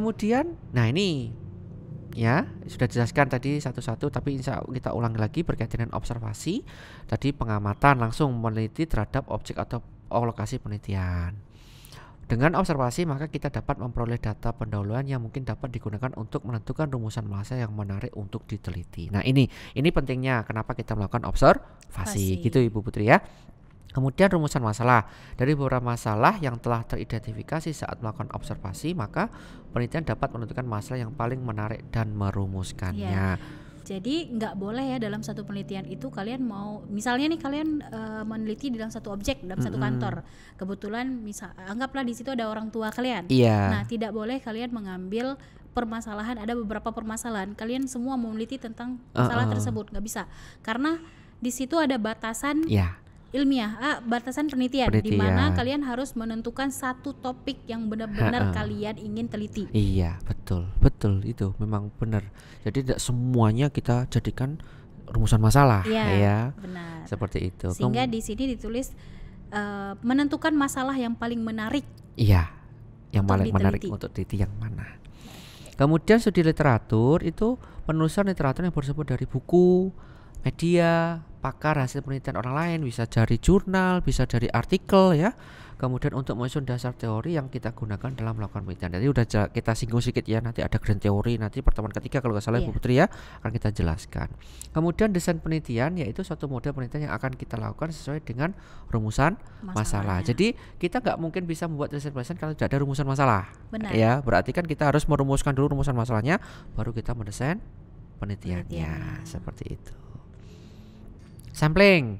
Kemudian, nah ini ya sudah dijelaskan tadi satu-satu, tapi insya Allah kita ulang lagi berkaitan dengan observasi. Tadi pengamatan langsung meneliti terhadap objek atau oh, lokasi penelitian. Dengan observasi maka kita dapat memperoleh data pendahuluan yang mungkin dapat digunakan untuk menentukan rumusan masa yang menarik untuk diteliti. Nah ini ini pentingnya kenapa kita melakukan observasi Fasi. gitu Ibu Putri ya. Kemudian rumusan masalah. Dari beberapa masalah yang telah teridentifikasi saat melakukan observasi, maka penelitian dapat menentukan masalah yang paling menarik dan merumuskannya. Yeah. Jadi nggak boleh ya dalam satu penelitian itu kalian mau misalnya nih kalian uh, meneliti dalam satu objek dalam mm -hmm. satu kantor. Kebetulan misal anggaplah di situ ada orang tua kalian. Iya. Nah, tidak boleh kalian mengambil permasalahan ada beberapa permasalahan kalian semua mau meneliti tentang masalah uh -uh. tersebut nggak bisa karena di situ ada batasan. Iya ilmiah, ah, batasan penelitian, penelitian. di mana kalian harus menentukan satu topik yang benar-benar kalian ingin teliti. Iya, betul. Betul itu memang benar. Jadi tidak semuanya kita jadikan rumusan masalah ya. ya. Benar. Seperti itu. Sehingga di sini ditulis uh, menentukan masalah yang paling menarik. Iya. Yang paling menarik untuk teliti yang mana. Kemudian studi literatur itu penulisan literatur yang bersumber dari buku, media, pakar hasil penelitian orang lain, bisa dari jurnal, bisa dari artikel ya. Kemudian untuk menyusun dasar teori yang kita gunakan dalam melakukan penelitian. Jadi udah kita singgung sedikit ya, nanti ada grand teori, nanti pertemuan ketiga kalau nggak salah yeah. Bu iya. Putri ya, akan kita jelaskan. Kemudian desain penelitian yaitu suatu model penelitian yang akan kita lakukan sesuai dengan rumusan masalah. Jadi kita nggak mungkin bisa membuat desain penelitian kalau tidak ada rumusan masalah. Benar. Ya, berarti kan kita harus merumuskan dulu rumusan masalahnya, baru kita mendesain penelitiannya. penelitiannya. Seperti itu sampling.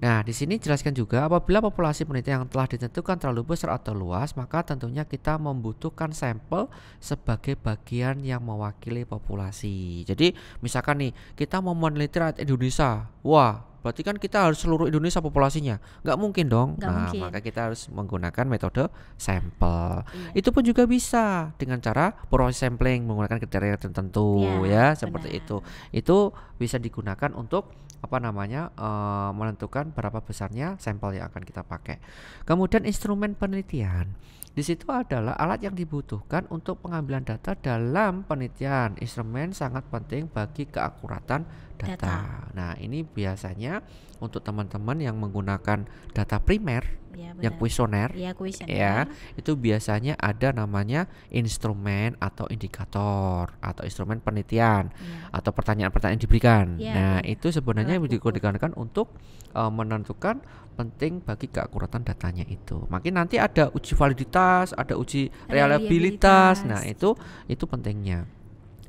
Nah, di sini jelaskan juga apabila populasi penelitian yang telah ditentukan terlalu besar atau luas, maka tentunya kita membutuhkan sampel sebagai bagian yang mewakili populasi. Jadi, misalkan nih, kita mau meneliti rakyat Indonesia. Wah, Berarti kan kita harus seluruh Indonesia populasinya. Nggak mungkin dong. gak nah, mungkin. maka kita harus menggunakan metode sampel. Iya. Itu pun juga bisa dengan cara proses sampling menggunakan kriteria tertentu ya, ya seperti benar. itu. Itu bisa digunakan untuk apa namanya uh, menentukan berapa besarnya sampel yang akan kita pakai. Kemudian instrumen penelitian. Di situ adalah alat yang dibutuhkan untuk pengambilan data dalam penelitian. Instrumen sangat penting bagi keakuratan data. data. Nah, ini biasanya untuk teman-teman yang menggunakan data primer ya, yang kuesioner ya, ya itu biasanya ada namanya instrumen atau indikator atau instrumen penelitian ya. atau pertanyaan-pertanyaan diberikan ya, nah ya. itu sebenarnya digunakan untuk uh, menentukan penting bagi keakuratan datanya itu makin nanti ada uji validitas ada uji reliabilitas, reliabilitas. nah itu itu pentingnya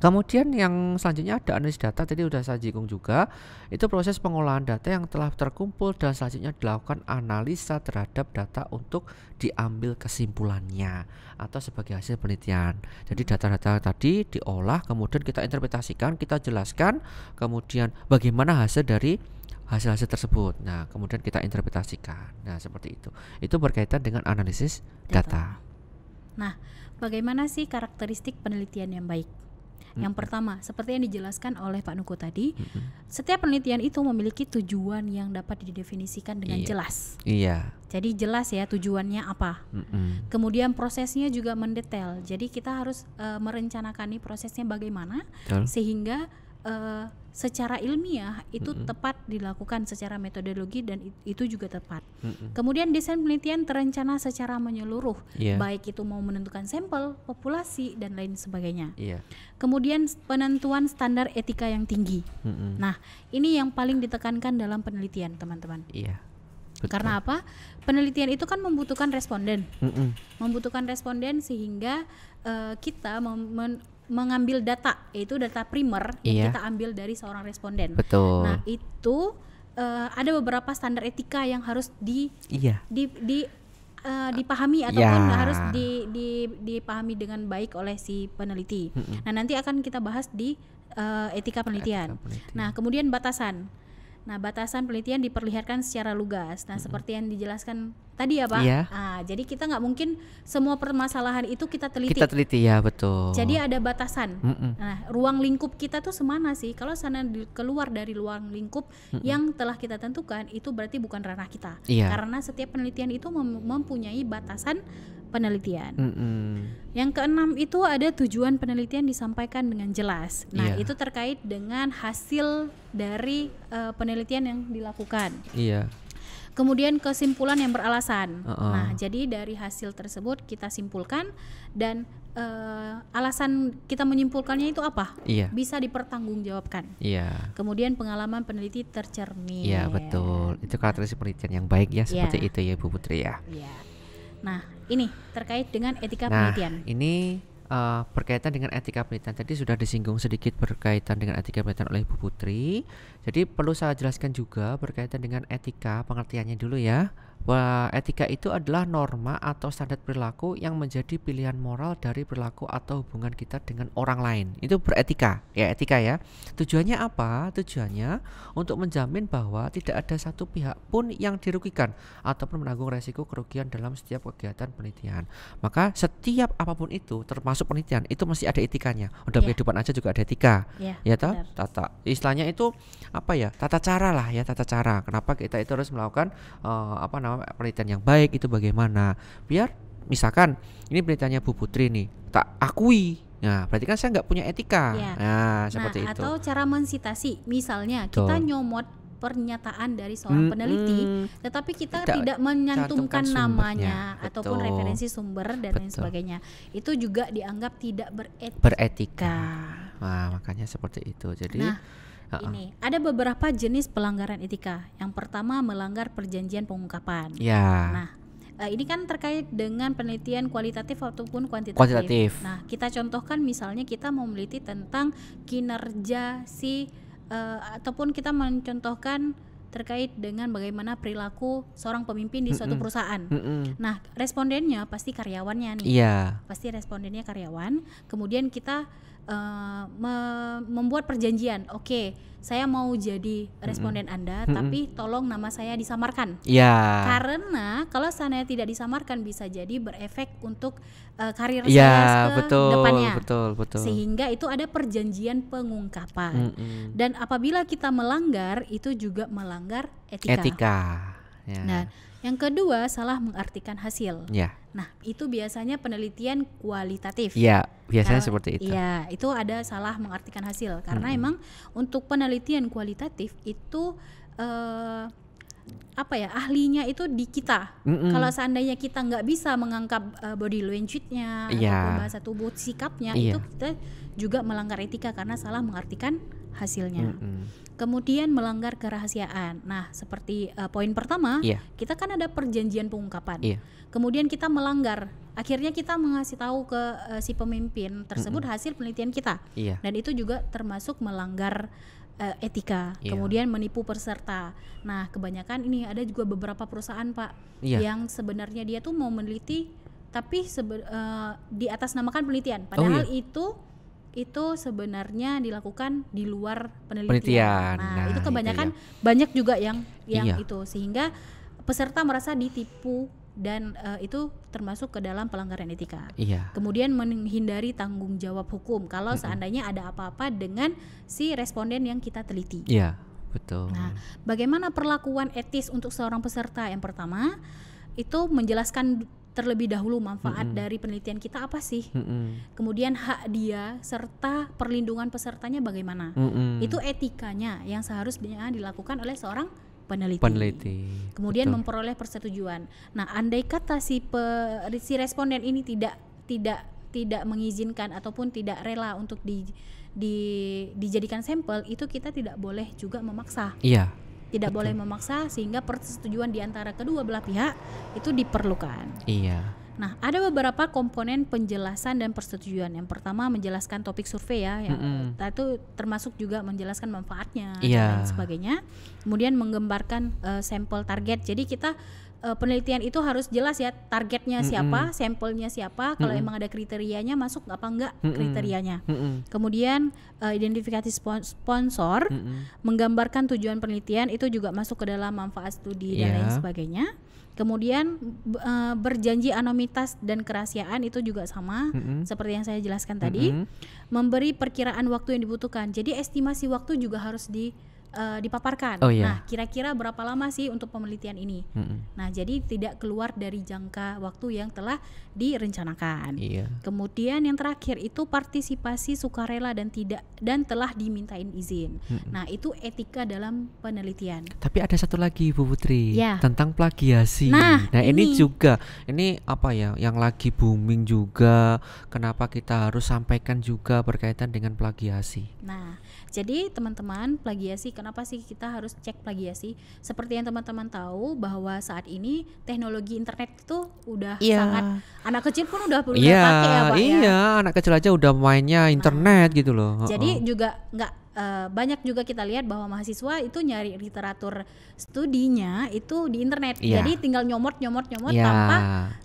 Kemudian yang selanjutnya ada analisis data tadi sudah saya singgung juga. Itu proses pengolahan data yang telah terkumpul dan selanjutnya dilakukan analisa terhadap data untuk diambil kesimpulannya atau sebagai hasil penelitian. Jadi data-data tadi diolah kemudian kita interpretasikan, kita jelaskan, kemudian bagaimana hasil dari hasil-hasil tersebut. Nah, kemudian kita interpretasikan. Nah, seperti itu. Itu berkaitan dengan analisis data. data. Nah, bagaimana sih karakteristik penelitian yang baik? Yang pertama, seperti yang dijelaskan oleh Pak Nuku tadi, hmm. setiap penelitian itu memiliki tujuan yang dapat didefinisikan dengan iya. jelas. Iya. Jadi jelas ya tujuannya apa. Hmm. Kemudian prosesnya juga mendetail. Jadi kita harus uh, merencanakan nih prosesnya bagaimana Betul. sehingga uh, secara ilmiah itu mm -hmm. tepat dilakukan secara metodologi dan itu juga tepat. Mm -hmm. Kemudian desain penelitian terencana secara menyeluruh, yeah. baik itu mau menentukan sampel, populasi dan lain sebagainya. Yeah. Kemudian penentuan standar etika yang tinggi. Mm -hmm. Nah, ini yang paling ditekankan dalam penelitian, teman-teman. Iya. Betul. Karena apa? Penelitian itu kan membutuhkan responden, mm -mm. membutuhkan responden sehingga uh, kita mem mengambil data yaitu data primer iya. yang kita ambil dari seorang responden. Betul. Nah, itu uh, ada beberapa standar etika yang harus di iya. di di uh, dipahami ya. ataupun yeah. harus di, di dipahami dengan baik oleh si peneliti. Mm -hmm. Nah, nanti akan kita bahas di uh, etika, penelitian. etika penelitian. Nah, kemudian batasan. Nah, batasan penelitian diperlihatkan secara lugas. Nah, seperti yang dijelaskan tadi ya Pak. Iya. Nah, jadi kita nggak mungkin semua permasalahan itu kita teliti. Kita teliti ya betul. Jadi ada batasan. Mm -mm. Nah, ruang lingkup kita tuh semana sih? Kalau sana keluar dari ruang lingkup mm -mm. yang telah kita tentukan, itu berarti bukan ranah kita. Iya. Karena setiap penelitian itu mem mempunyai batasan penelitian. Mm -hmm. Yang keenam itu ada tujuan penelitian disampaikan dengan jelas. Nah, yeah. itu terkait dengan hasil dari uh, penelitian yang dilakukan. Iya. Yeah. Kemudian kesimpulan yang beralasan. Uh -uh. Nah, jadi dari hasil tersebut kita simpulkan dan uh, alasan kita menyimpulkannya itu apa? Iya. Bisa dipertanggungjawabkan. Iya. Kemudian pengalaman peneliti tercermin. Iya betul. Itu karakteristik penelitian yang baik ya seperti iya. itu ya Bu Putri ya. Iya. Nah, ini terkait dengan etika nah, penelitian. Ini uh, berkaitan dengan etika penelitian. tadi sudah disinggung sedikit berkaitan dengan etika penelitian oleh Bu Putri. Jadi perlu saya jelaskan juga berkaitan dengan etika pengertiannya dulu ya. Wah, etika itu adalah norma atau standar perilaku yang menjadi pilihan moral dari perilaku atau hubungan kita dengan orang lain. Itu beretika, ya etika ya. Tujuannya apa? Tujuannya untuk menjamin bahwa tidak ada satu pihak pun yang dirugikan ataupun menanggung resiko kerugian dalam setiap kegiatan penelitian. Maka setiap apapun itu termasuk masuk penelitian itu masih ada etikanya. Udah yeah. kehidupan aja juga ada etika. Yeah, ya toh? Tata istilahnya itu apa ya? Tata cara lah ya, tata cara. Kenapa kita itu harus melakukan uh, apa namanya penelitian yang baik itu bagaimana? Biar misalkan ini penelitiannya Bu Putri nih, tak akui Nah, berarti kan saya nggak punya etika. Yeah. Nah, seperti nah, itu. Atau cara mensitasi, misalnya Tuh. kita nyomot pernyataan dari seorang hmm, peneliti, tetapi kita tidak, tidak menyantumkan namanya betul, ataupun referensi sumber dan betul. lain sebagainya. Itu juga dianggap tidak beretika. Beretika. Wah, makanya seperti itu. Jadi nah, Ini ada beberapa jenis pelanggaran etika. Yang pertama melanggar perjanjian pengungkapan. Ya. Nah, eh, ini kan terkait dengan penelitian kualitatif ataupun kuantitatif. kuantitatif. Nah, kita contohkan misalnya kita mau meneliti tentang kinerja si uh, ataupun kita mencontohkan terkait dengan bagaimana perilaku seorang pemimpin di suatu mm -mm. perusahaan. Mm -mm. Nah, respondennya pasti karyawannya nih. Iya. Yeah. Pasti respondennya karyawan. Kemudian kita uh, me membuat perjanjian. Oke, okay, saya mau jadi responden mm -hmm. Anda, mm -hmm. tapi tolong nama saya disamarkan. Iya. Yeah. Karena kalau saya tidak disamarkan bisa jadi berefek untuk uh, karir yeah, saya ke betul, depannya. Betul, betul. Sehingga itu ada perjanjian pengungkapan. Mm -hmm. Dan apabila kita melanggar itu juga melanggar etika. Etika. Yeah. Nah, yang kedua salah mengartikan hasil. Yeah. Nah, itu biasanya penelitian kualitatif. Iya, biasanya Kalo, seperti itu. Iya, itu ada salah mengartikan hasil karena hmm. emang untuk penelitian kualitatif itu eh apa ya ahlinya itu di kita. mm Kalau seandainya kita nggak bisa menganggap uh, body language-nya, yeah. bahasa tubuh, sikapnya, yeah. itu kita juga melanggar etika karena salah mengartikan hasilnya. mm kemudian melanggar kerahasiaan. Nah, seperti uh, poin pertama, yeah. kita kan ada perjanjian pengungkapan. Yeah. Kemudian kita melanggar, akhirnya kita mengasih tahu ke uh, si pemimpin tersebut mm -hmm. hasil penelitian kita. Yeah. Dan itu juga termasuk melanggar uh, etika, yeah. kemudian menipu peserta. Nah, kebanyakan ini ada juga beberapa perusahaan pak yeah. yang sebenarnya dia tuh mau meneliti, tapi uh, di atas namakan penelitian, oh, iya. padahal oh, yeah. itu itu sebenarnya dilakukan di luar penelitian. penelitian. Nah, nah, itu gitu kebanyakan itu ya. banyak juga yang yang iya. itu sehingga peserta merasa ditipu dan uh, itu termasuk ke dalam pelanggaran etika. Iya. Kemudian menghindari tanggung jawab hukum kalau mm -hmm. seandainya ada apa-apa dengan si responden yang kita teliti. Iya, betul. Nah, bagaimana perlakuan etis untuk seorang peserta? Yang pertama, itu menjelaskan terlebih dahulu manfaat mm -hmm. dari penelitian kita apa sih, mm -hmm. kemudian hak dia serta perlindungan pesertanya bagaimana, mm -hmm. itu etikanya yang seharusnya dilakukan oleh seorang peneliti. peneliti. Kemudian Betul. memperoleh persetujuan. Nah, andai kata si pe, si responden ini tidak tidak tidak mengizinkan ataupun tidak rela untuk di, di dijadikan sampel, itu kita tidak boleh juga memaksa. Iya tidak Betul. boleh memaksa sehingga persetujuan di antara kedua belah pihak itu diperlukan. Iya. Nah, ada beberapa komponen penjelasan dan persetujuan. Yang pertama menjelaskan topik survei ya, yang mm -hmm. itu termasuk juga menjelaskan manfaatnya yeah. dan iya. sebagainya. Kemudian menggambarkan uh, sampel target. Jadi kita uh, penelitian itu harus jelas ya targetnya mm -hmm. siapa, sampelnya siapa, kalau mm -hmm. emang ada kriterianya masuk apa enggak mm -hmm. kriterianya. Mm -hmm. Kemudian uh, identifikasi sponsor, mm -hmm. menggambarkan tujuan penelitian itu juga masuk ke dalam manfaat studi yeah. dan iya. lain sebagainya. Kemudian eh, berjanji anonimitas dan kerahasiaan itu juga sama mm -hmm. seperti yang saya jelaskan mm -hmm. tadi. Memberi perkiraan waktu yang dibutuhkan. Jadi estimasi waktu juga harus di uh, dipaparkan. Oh, iya. Nah, kira-kira berapa lama sih untuk penelitian ini? Mm -hmm. Nah, jadi tidak keluar dari jangka waktu yang telah direncanakan. Iya. Kemudian yang terakhir itu partisipasi sukarela dan tidak dan telah dimintain izin. Mm -hmm. Nah, itu etika dalam penelitian. Tapi ada satu lagi Bu Putri yeah. tentang plagiasi. Nah, nah ini. ini juga ini apa ya yang lagi booming juga. Kenapa kita harus sampaikan juga berkaitan dengan plagiasi? Nah, jadi teman-teman plagiasi Kenapa sih kita harus cek plagiasi? Seperti yang teman-teman tahu bahwa saat ini teknologi internet itu udah yeah. sangat anak kecil pun udah punya yeah, pakai ya Pak ya. iya, ya. anak kecil aja udah mainnya internet nah, gitu loh. Jadi uh juga nggak uh, banyak juga kita lihat bahwa mahasiswa itu nyari literatur studinya itu di internet. Yeah. Jadi tinggal nyomot nyomot nyomot yeah. tanpa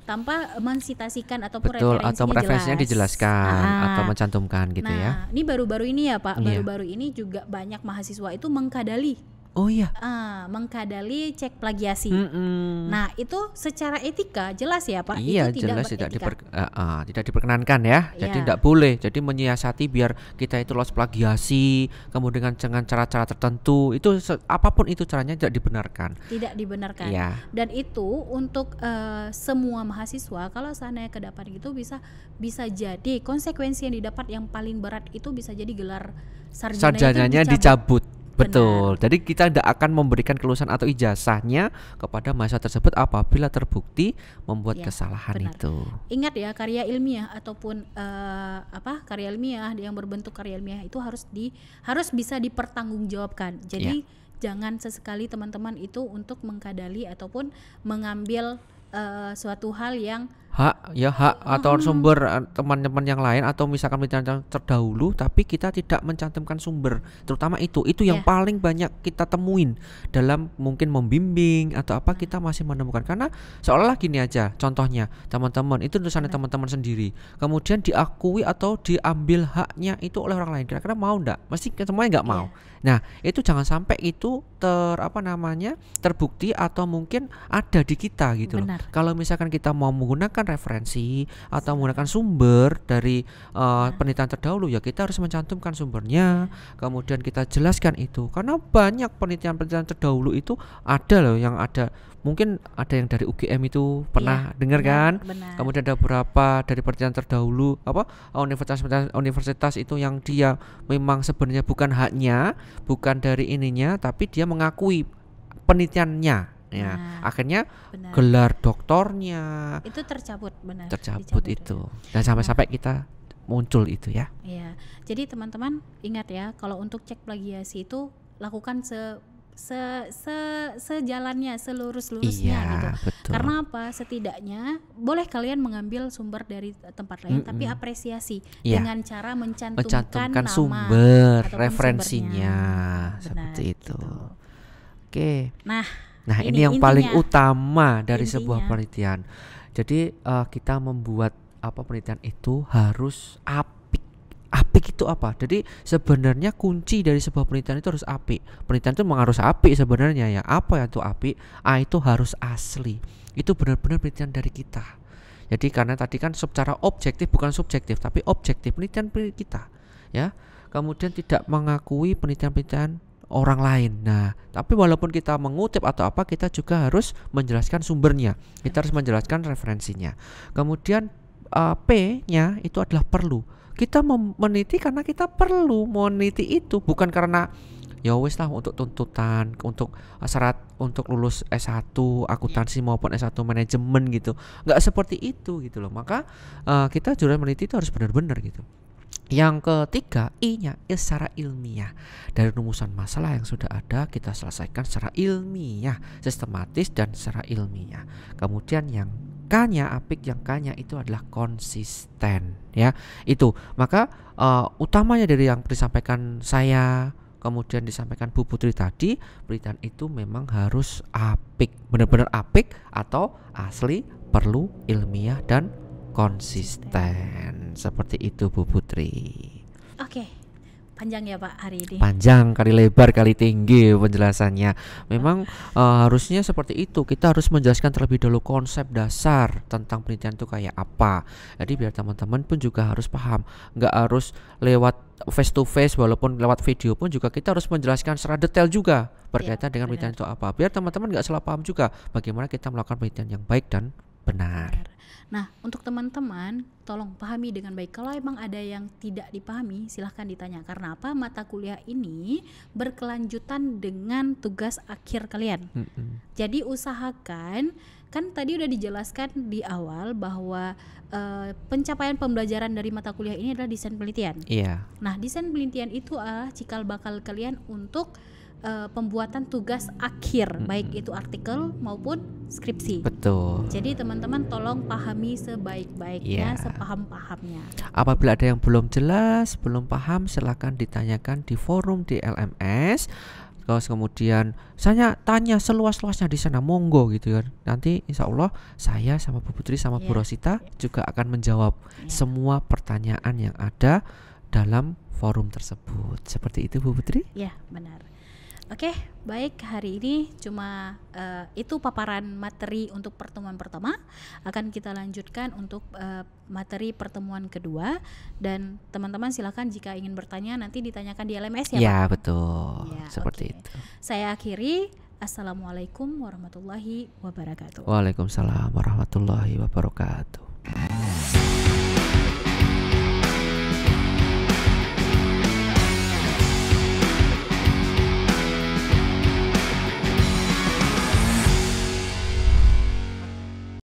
tanpa mensitasikan ataupun Betul, referensinya atau referensinya jelas. dijelaskan nah, atau mencantumkan gitu nah, ya. Nah, ini baru-baru ini ya Pak, iya. baru-baru yeah. ini juga banyak mahasiswa itu mengkadali Oh iya. Uh, mengkadali cek plagiasi. Mm -mm. Nah itu secara etika jelas ya pak. Iya itu jelas tidak, diper, uh, uh, tidak diperkenankan ya. Jadi tidak iya. boleh. Jadi menyiasati biar kita itu lolos plagiasi. Kemudian dengan cara-cara tertentu itu apapun itu caranya tidak dibenarkan. Tidak dibenarkan. Yeah. Dan itu untuk uh, semua mahasiswa kalau seandainya kedapat itu bisa bisa jadi konsekuensi yang didapat yang paling berat itu bisa jadi gelar sarjana sarjananya dicabut. dicabut Betul. Benar. Jadi kita tidak akan memberikan kelulusan atau ijazahnya kepada mahasiswa tersebut apabila terbukti membuat ya, kesalahan benar. itu. Ingat ya, karya ilmiah ataupun uh, apa karya ilmiah yang berbentuk karya ilmiah itu harus di harus bisa dipertanggungjawabkan. Jadi ya. jangan sesekali teman-teman itu untuk mengkadali ataupun mengambil uh, suatu hal yang hak ya hak atau -hmm. sumber eh, teman-teman yang lain atau misalkan penelitian terdahulu tapi kita tidak mencantumkan sumber terutama itu itu yang yeah. paling banyak kita temuin dalam mungkin membimbing atau apa kita masih menemukan karena seolah-olah gini aja contohnya teman-teman itu tulisannya teman-teman sendiri kemudian diakui atau diambil haknya itu oleh orang lain kira-kira mau ndak mesti semuanya nggak mau yeah. nah itu jangan sampai itu ter apa namanya terbukti atau mungkin ada di kita gitu Benar. loh kalau misalkan kita mau menggunakan menggunakan referensi atau menggunakan sumber dari uh, penelitian terdahulu ya kita harus mencantumkan sumbernya kemudian kita jelaskan itu karena banyak penelitian-penelitian terdahulu itu ada loh yang ada mungkin ada yang dari UGM itu pernah ya, dengar iya, kan benar. kemudian ada beberapa dari penelitian terdahulu apa universitas universitas itu yang dia memang sebenarnya bukan haknya bukan dari ininya tapi dia mengakui penelitiannya ya nah, akhirnya benar. gelar doktornya itu tercabut benar tercabut ya. itu ya. dan sampai-sampai nah. kita muncul itu ya ya jadi teman-teman ingat ya kalau untuk cek plagiasi itu lakukan se se se sejalannya selurus lurusnya iya, gitu betul. karena apa setidaknya boleh kalian mengambil sumber dari tempat lain mm hmm tapi apresiasi yeah. dengan cara mencantumkan, mencantumkan nama sumber referensinya seperti itu gitu. oke nah Nah, ini, ini yang intinya. paling utama dari intinya. sebuah penelitian. Jadi uh, kita membuat apa penelitian itu harus apik. Apik itu apa? Jadi sebenarnya kunci dari sebuah penelitian itu harus apik. Penelitian itu memang harus apik sebenarnya ya. Apa yang itu apik? A itu harus asli. Itu benar-benar penelitian dari kita. Jadi karena tadi kan secara objektif bukan subjektif tapi objektif penelitian kita ya. Kemudian tidak mengakui penelitian-penelitian orang lain. Nah, tapi walaupun kita mengutip atau apa, kita juga harus menjelaskan sumbernya. Kita harus menjelaskan referensinya. Kemudian uh, P-nya itu adalah perlu. Kita meniti karena kita perlu meniti itu, bukan karena ya wis lah untuk tuntutan untuk syarat untuk lulus S1 akuntansi maupun S1 manajemen gitu nggak seperti itu gitu loh maka uh, kita jurusan meniti itu harus benar-benar gitu yang ketiga, I-nya ya, secara ilmiah. Dari rumusan masalah yang sudah ada, kita selesaikan secara ilmiah, sistematis dan secara ilmiah. Kemudian yang K-nya apik yang K-nya itu adalah konsisten ya. Itu. Maka uh, utamanya dari yang disampaikan saya kemudian disampaikan Bu Putri tadi, berita itu memang harus apik, benar-benar apik atau asli perlu ilmiah dan konsisten seperti itu Bu Putri. Oke. Panjang ya Pak hari ini. Panjang kali lebar kali tinggi penjelasannya. Memang uh, harusnya seperti itu. Kita harus menjelaskan terlebih dahulu konsep dasar tentang penelitian itu kayak apa. Jadi biar teman-teman pun juga harus paham. Nggak harus lewat face to face walaupun lewat video pun juga kita harus menjelaskan secara detail juga iya, berkaitan ya, dengan penelitian itu apa. Biar teman-teman nggak salah paham juga bagaimana kita melakukan penelitian yang baik dan Benar. Nah, untuk teman-teman, tolong pahami dengan baik. Kalau emang ada yang tidak dipahami, silahkan ditanya. Karena apa? Mata kuliah ini berkelanjutan dengan tugas akhir kalian. Mm -hmm. Jadi usahakan, kan tadi udah dijelaskan di awal bahwa uh, pencapaian pembelajaran dari mata kuliah ini adalah desain penelitian. Iya. Yeah. Nah, desain penelitian itu adalah cikal bakal kalian untuk uh, pembuatan tugas akhir hmm. baik itu artikel maupun skripsi. Betul. Jadi teman-teman tolong pahami sebaik-baiknya, yeah. sepaham-pahamnya. Apabila ada yang belum jelas, belum paham, silahkan ditanyakan di forum di LMS. Terus kemudian saya tanya seluas-luasnya di sana monggo gitu kan. Nanti insya Allah saya sama Bu Putri sama yeah. Bu iya. Rosita yeah. juga akan menjawab yeah. semua pertanyaan yang ada dalam forum tersebut. Seperti itu Bu Putri? Iya yeah, benar. Oke, okay, baik hari ini cuma uh, itu paparan materi untuk pertemuan pertama. Akan kita lanjutkan untuk uh, materi pertemuan kedua dan teman-teman silakan jika ingin bertanya nanti ditanyakan di LMS ya. Ya Pak? betul, ya, seperti okay. itu. Saya akhiri. Assalamualaikum warahmatullahi wabarakatuh. Waalaikumsalam warahmatullahi wabarakatuh.